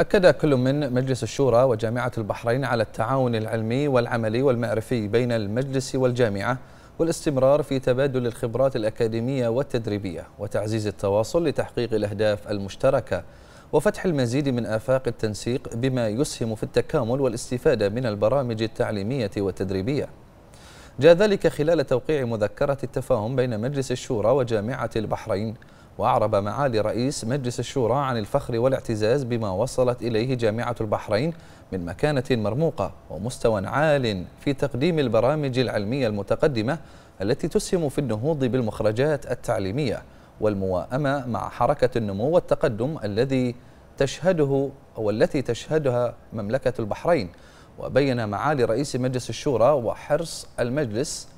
أكد كل من مجلس الشورى وجامعة البحرين على التعاون العلمي والعملي والمعرفي بين المجلس والجامعة والاستمرار في تبادل الخبرات الأكاديمية والتدريبية وتعزيز التواصل لتحقيق الأهداف المشتركة وفتح المزيد من آفاق التنسيق بما يسهم في التكامل والاستفادة من البرامج التعليمية والتدريبية جاء ذلك خلال توقيع مذكرة التفاهم بين مجلس الشورى وجامعة البحرين وأعرب معالي رئيس مجلس الشورى عن الفخر والاعتزاز بما وصلت إليه جامعة البحرين من مكانة مرموقة ومستوى عال في تقديم البرامج العلمية المتقدمة التي تسهم في النهوض بالمخرجات التعليمية والمواءمة مع حركة النمو والتقدم الذي تشهده أو التي تشهدها مملكة البحرين وبين معالي رئيس مجلس الشورى وحرص المجلس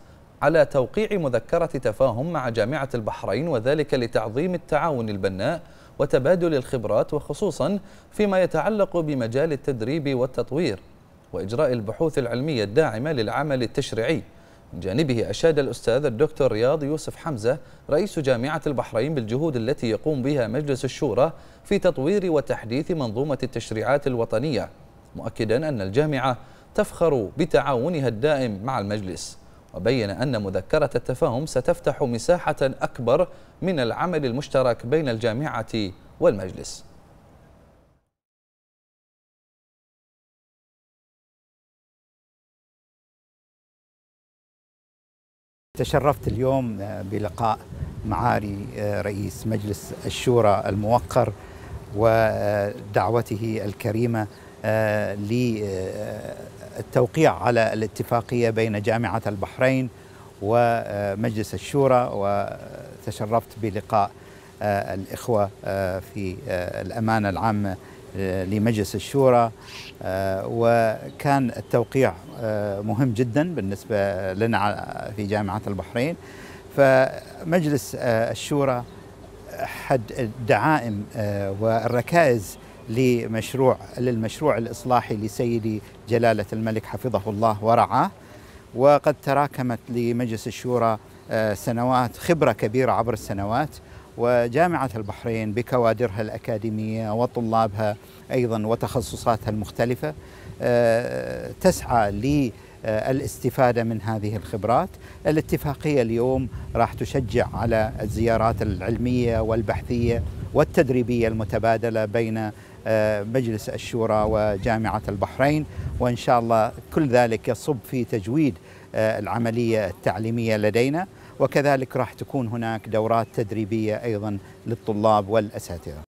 على توقيع مذكرة تفاهم مع جامعة البحرين وذلك لتعظيم التعاون البناء وتبادل الخبرات وخصوصا فيما يتعلق بمجال التدريب والتطوير وإجراء البحوث العلمية الداعمة للعمل التشريعي من جانبه أشاد الأستاذ الدكتور رياض يوسف حمزة رئيس جامعة البحرين بالجهود التي يقوم بها مجلس الشورى في تطوير وتحديث منظومة التشريعات الوطنية مؤكدا أن الجامعة تفخر بتعاونها الدائم مع المجلس وبين أن مذكرة التفاهم ستفتح مساحة أكبر من العمل المشترك بين الجامعة والمجلس تشرفت اليوم بلقاء معالي رئيس مجلس الشورى الموقر ودعوته الكريمه آه، للتوقيع على الاتفاقية بين جامعة البحرين ومجلس الشورى وتشرفت بلقاء آه، الإخوة آه، في الأمانة العامة لمجلس الشورى وكان التوقيع مهم جدا بالنسبة لنا في جامعة البحرين فمجلس الشورى أحد الدعائم والركائز لمشروع للمشروع الإصلاحي لسيدي جلالة الملك حفظه الله ورعاه وقد تراكمت لمجلس الشورى آه، سنوات خبرة كبيرة عبر السنوات وجامعة البحرين بكوادرها الأكاديمية وطلابها أيضا وتخصصاتها المختلفة آه، تسعى للاستفادة من هذه الخبرات الاتفاقية اليوم راح تشجع على الزيارات العلمية والبحثية والتدريبية المتبادلة بين آه، مجلس الشورى وجامعة البحرين وإن شاء الله كل ذلك يصب في تجويد آه، العملية التعليمية لدينا وكذلك راح تكون هناك دورات تدريبية أيضا للطلاب والأساتذة